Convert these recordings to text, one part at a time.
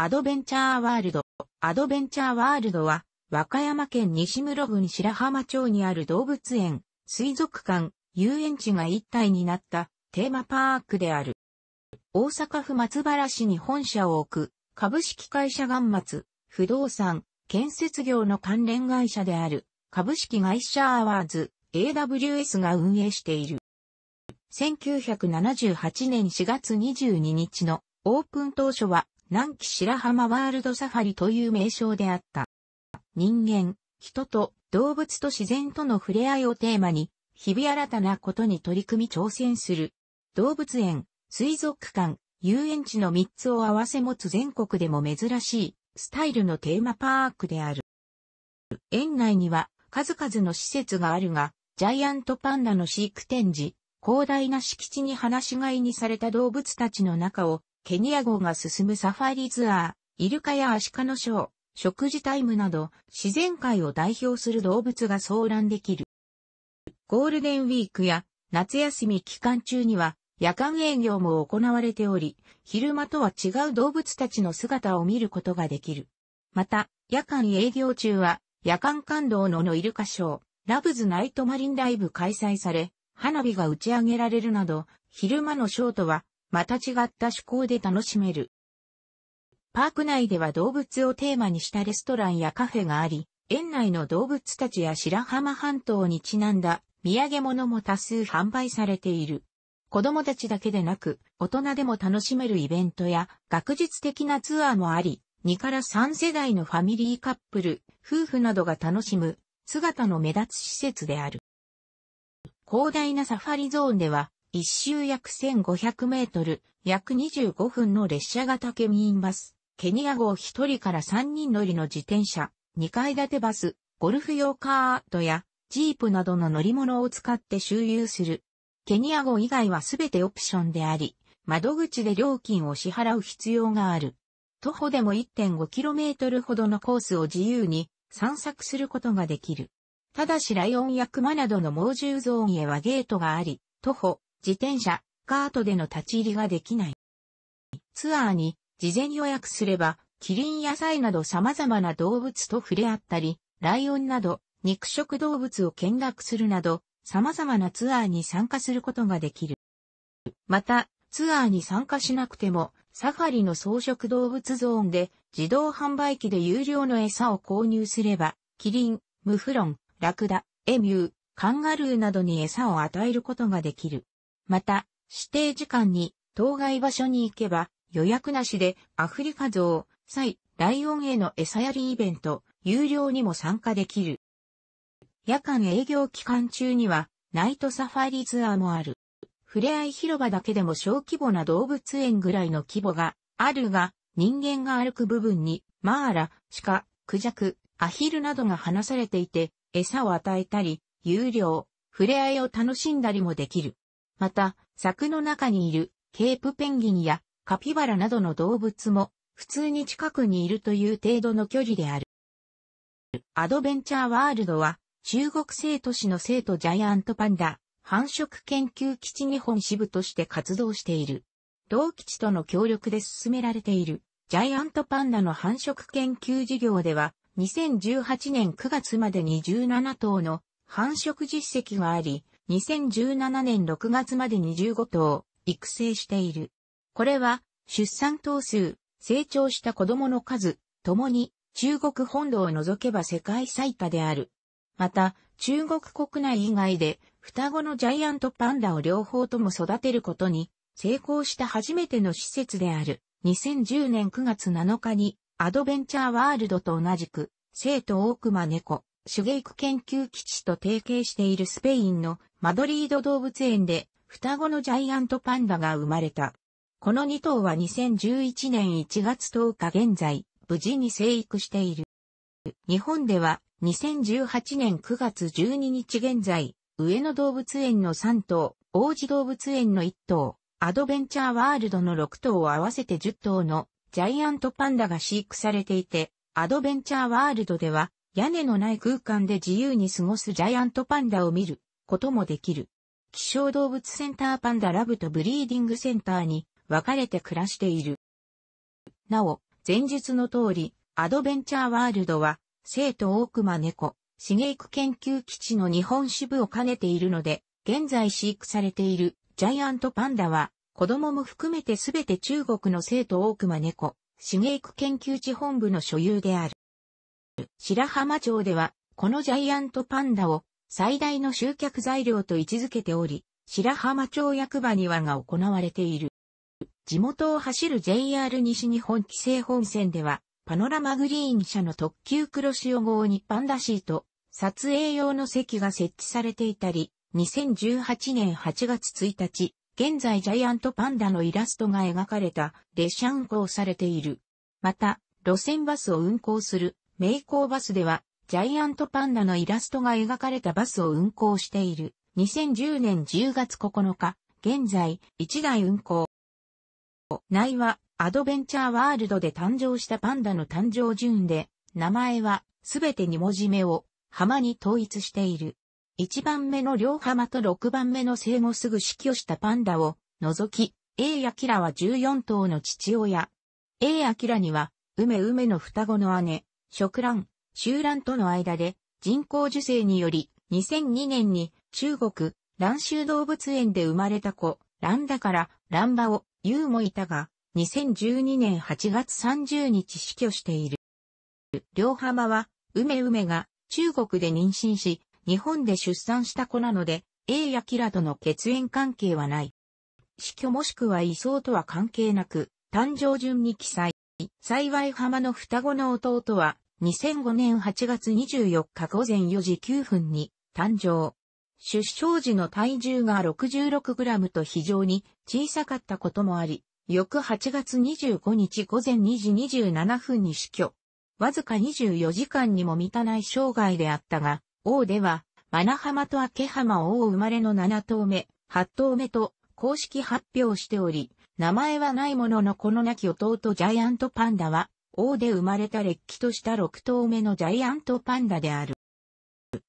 アドベンチャーワールド。アドベンチャーワールドは、和歌山県西室郡白浜町にある動物園、水族館、遊園地が一体になったテーマパークである。大阪府松原市に本社を置く株式会社ガンマツ、不動産、建設業の関連会社である株式会社アワーズ AWS が運営している。1978年4月22日のオープン当初は南紀白浜ワールドサファリという名称であった。人間、人と動物と自然との触れ合いをテーマに、日々新たなことに取り組み挑戦する。動物園、水族館、遊園地の3つを合わせ持つ全国でも珍しいスタイルのテーマパークである。園内には数々の施設があるが、ジャイアントパンダの飼育展示、広大な敷地に放し飼いにされた動物たちの中をケニア号が進むサファリツアー、イルカやアシカのショー、食事タイムなど、自然界を代表する動物が騒乱できる。ゴールデンウィークや夏休み期間中には、夜間営業も行われており、昼間とは違う動物たちの姿を見ることができる。また、夜間営業中は、夜間感動ののイルカショー、ラブズナイトマリンライブ開催され、花火が打ち上げられるなど、昼間のショーとはまた違った趣向で楽しめる。パーク内では動物をテーマにしたレストランやカフェがあり、園内の動物たちや白浜半島にちなんだ土産物も多数販売されている。子供たちだけでなく、大人でも楽しめるイベントや学術的なツアーもあり、2から3世代のファミリーカップル、夫婦などが楽しむ姿の目立つ施設である。広大なサファリゾーンでは、一周約1500メートル、約25分の列車型ケミンバス、ケニア号1人から3人乗りの自転車、2階建てバス、ゴルフ用カートや、ジープなどの乗り物を使って周遊する。ケニア号以外はすべてオプションであり、窓口で料金を支払う必要がある。徒歩でも 1.5km ほどのコースを自由に散策することができる。ただしライオンやクマなどの猛獣ゾーンへはゲートがあり、徒歩自転車、カートでの立ち入りができない。ツアーに事前予約すれば、キリン野菜など様々な動物と触れ合ったり、ライオンなど肉食動物を見学するなど、様々なツアーに参加することができる。また、ツアーに参加しなくても、サファリの草食動物ゾーンで自動販売機で有料の餌を購入すれば、キリン、ムフロン、ラクダ、エミュー、カンガルーなどに餌を与えることができる。また、指定時間に当該場所に行けば予約なしでアフリカゾウ、サイ、ライオンへの餌やりイベント、有料にも参加できる。夜間営業期間中にはナイトサファリツアーもある。ふれあい広場だけでも小規模な動物園ぐらいの規模があるが、人間が歩く部分にマーラ、鹿、クジャク、アヒルなどが放されていて、餌を与えたり、有料、ふれあいを楽しんだりもできる。また、柵の中にいるケープペンギンやカピバラなどの動物も普通に近くにいるという程度の距離である。アドベンチャーワールドは中国生都市の生徒ジャイアントパンダ繁殖研究基地日本支部として活動している。同基地との協力で進められているジャイアントパンダの繁殖研究事業では2018年9月までに17頭の繁殖実績があり、2017年6月までに15頭、育成している。これは、出産頭数、成長した子供の数、ともに、中国本土を除けば世界最多である。また、中国国内以外で、双子のジャイアントパンダを両方とも育てることに、成功した初めての施設である。2010年9月7日に、アドベンチャーワールドと同じく、生徒大熊猫、手芸区研究基地と提携しているスペインのマドリード動物園で双子のジャイアントパンダが生まれた。この2頭は2011年1月10日現在、無事に生育している。日本では2018年9月12日現在、上野動物園の3頭、王子動物園の1頭、アドベンチャーワールドの6頭を合わせて10頭のジャイアントパンダが飼育されていて、アドベンチャーワールドでは屋根のない空間で自由に過ごすジャイアントパンダを見ることもできる。希少動物センターパンダラブとブリーディングセンターに分かれて暮らしている。なお、前述の通り、アドベンチャーワールドは、生徒大熊猫、イク研究基地の日本支部を兼ねているので、現在飼育されているジャイアントパンダは、子供も含めてすべて中国の生徒大熊猫、イク研究地本部の所有である。白浜町では、このジャイアントパンダを最大の集客材料と位置づけており、白浜町役場にはが行われている。地元を走る JR 西日本規制本線では、パノラマグリーン車の特急黒潮号にパンダシート、撮影用の席が設置されていたり、2018年8月1日、現在ジャイアントパンダのイラストが描かれた列車運行されている。また、路線バスを運行する名工バスでは、ジャイアントパンダのイラストが描かれたバスを運行している。2010年10月9日、現在、1台運行。内は、アドベンチャーワールドで誕生したパンダの誕生順で、名前は、すべて2文字目を、浜に統一している。1番目の両浜と6番目の生後すぐ死去したパンダを、除き、A アキラは14頭の父親。A アキラには、梅梅の双子の姉、食卵、集卵との間で人工受精により2002年に中国蘭州動物園で生まれた子、蘭だから蘭馬を言うもいたが、2012年8月30日死去している。両浜は、梅梅が中国で妊娠し、日本で出産した子なので、A やキラとの血縁関係はない。死去もしくは移送とは関係なく、誕生順に記載。幸い浜の双子の弟は、2005年8月24日午前4時9分に誕生。出生時の体重が 66g と非常に小さかったこともあり、翌8月25日午前2時27分に死去。わずか24時間にも満たない生涯であったが、王では、マナハマとアケハマ王生まれの7頭目、8頭目と公式発表しており、名前はないもののこの亡き弟ジャイアントパンダは、王で生まれた劣気とした6頭目のジャイアントパンダである。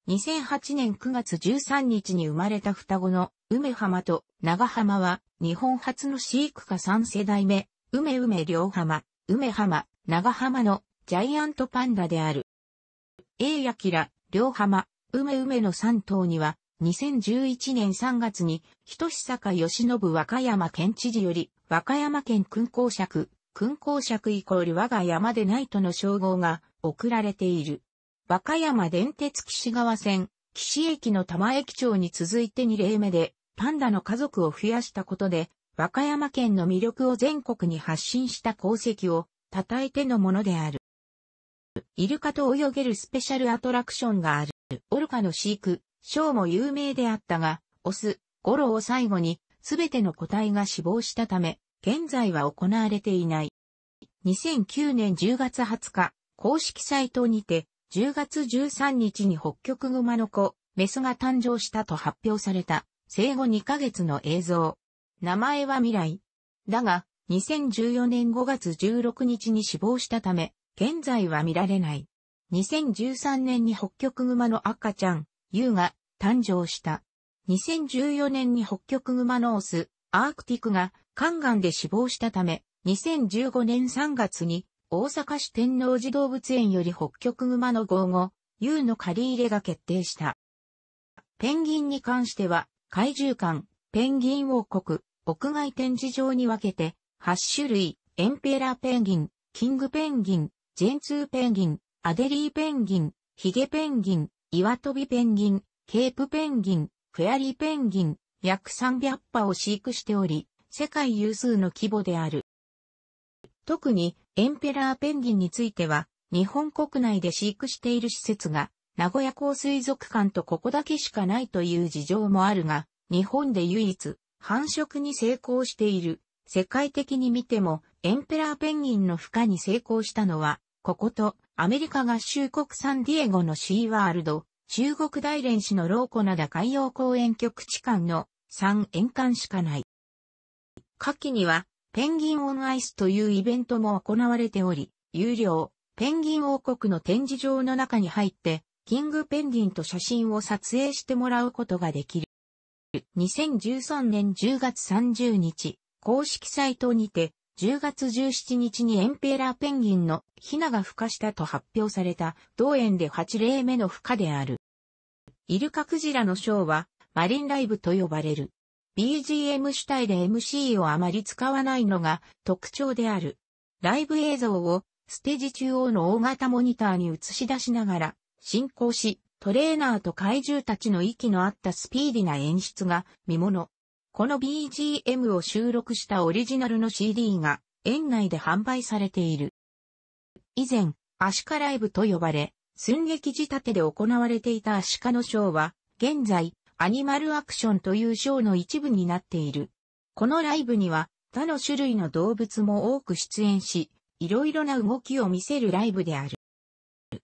2008年9月13日に生まれた双子の梅浜と長浜は日本初の飼育家3世代目、梅梅両浜、梅浜、長浜のジャイアントパンダである。A やきら、両浜、梅梅の3頭には2011年3月に、ひとしさかよしのぶ和歌山県知事より、和歌山県君公爵、君功爵イコール我が山でないとの称号が送られている。和歌山電鉄岸川線、岸駅の玉駅長に続いて2例目で、パンダの家族を増やしたことで、和歌山県の魅力を全国に発信した功績を、称えてのものである。イルカと泳げるスペシャルアトラクションがある。オルカの飼育、ショーも有名であったが、オス、ゴロを最後に、すべての個体が死亡したため、現在は行われていない。2009年10月20日、公式サイトにて、10月13日に北極熊の子、メスが誕生したと発表された、生後2ヶ月の映像。名前は未来。だが、2014年5月16日に死亡したため、現在は見られない。2013年に北極熊の赤ちゃん、ユウが誕生した。2014年に北極熊のオス、アークティクが肝がんで死亡したため、2015年3月に大阪市天王寺動物園より北極熊の号後、U の借り入れが決定した。ペンギンに関しては、怪獣館、ペンギン王国、屋外展示場に分けて、8種類、エンペラーペンギン、キングペンギン、ジェンツーペンギン、アデリーペンギン、ヒゲペンギン、岩飛びペンギン、ケープペンギン、フェアリーペンギン、約300羽を飼育しており、世界有数の規模である。特にエンペラーペンギンについては、日本国内で飼育している施設が、名古屋港水族館とここだけしかないという事情もあるが、日本で唯一、繁殖に成功している。世界的に見ても、エンペラーペンギンの孵化に成功したのは、こことアメリカ合衆国サンディエゴのシーワールド、中国大連市のローコナダ海洋公園局地間の3円間しかない。夏季には、ペンギンオンアイスというイベントも行われており、有料、ペンギン王国の展示場の中に入って、キングペンギンと写真を撮影してもらうことができる。2013年10月30日、公式サイトにて、10月17日にエンペーラーペンギンのヒナが孵化したと発表された、同園で8例目の孵化である。イルカクジラのショーは、マリンライブと呼ばれる。BGM 主体で MC をあまり使わないのが特徴である。ライブ映像をステージ中央の大型モニターに映し出しながら進行し、トレーナーと怪獣たちの息の合ったスピーディな演出が見物。この BGM を収録したオリジナルの CD が園内で販売されている。以前、アシカライブと呼ばれ、寸劇仕立てで行われていたアシカのショーは、現在、アニマルアクションというショーの一部になっている。このライブには他の種類の動物も多く出演し、いろいろな動きを見せるライブである。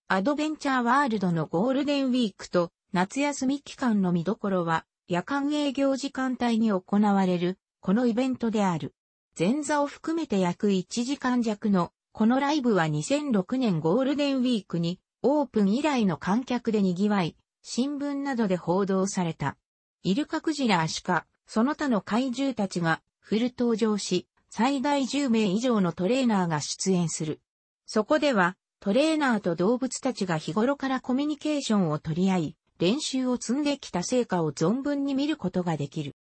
アドベンチャーワールドのゴールデンウィークと夏休み期間の見どころは夜間営業時間帯に行われるこのイベントである。前座を含めて約1時間弱のこのライブは2006年ゴールデンウィークにオープン以来の観客で賑わい、新聞などで報道された。イルカクジラアシカ、その他の怪獣たちがフル登場し、最大10名以上のトレーナーが出演する。そこでは、トレーナーと動物たちが日頃からコミュニケーションを取り合い、練習を積んできた成果を存分に見ることができる。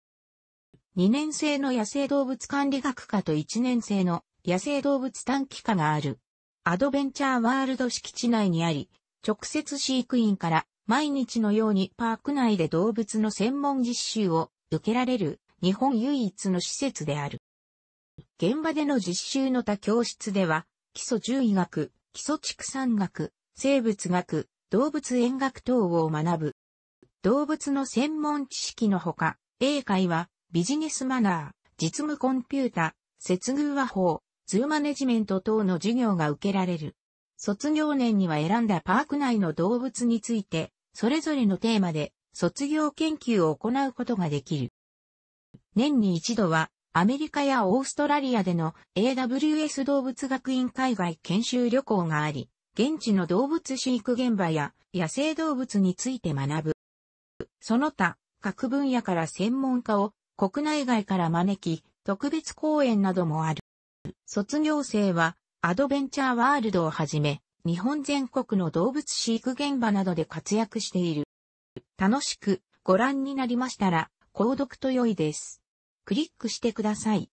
2年生の野生動物管理学科と1年生の野生動物短期科がある。アドベンチャーワールド敷地内にあり、直接飼育員から毎日のようにパーク内で動物の専門実習を受けられる日本唯一の施設である。現場での実習の他教室では、基礎獣医学、基礎畜産学、生物学、動物園学等を学ぶ。動物の専門知識のほか、英会話、ビジネスマナー、実務コンピュータ、接遇話法、ズーマネジメント等の授業が受けられる。卒業年には選んだパーク内の動物についてそれぞれのテーマで卒業研究を行うことができる。年に一度はアメリカやオーストラリアでの AWS 動物学院海外研修旅行があり、現地の動物飼育現場や野生動物について学ぶ。その他、各分野から専門家を国内外から招き、特別講演などもある。卒業生はアドベンチャーワールドをはじめ、日本全国の動物飼育現場などで活躍している。楽しくご覧になりましたら、購読と良いです。クリックしてください。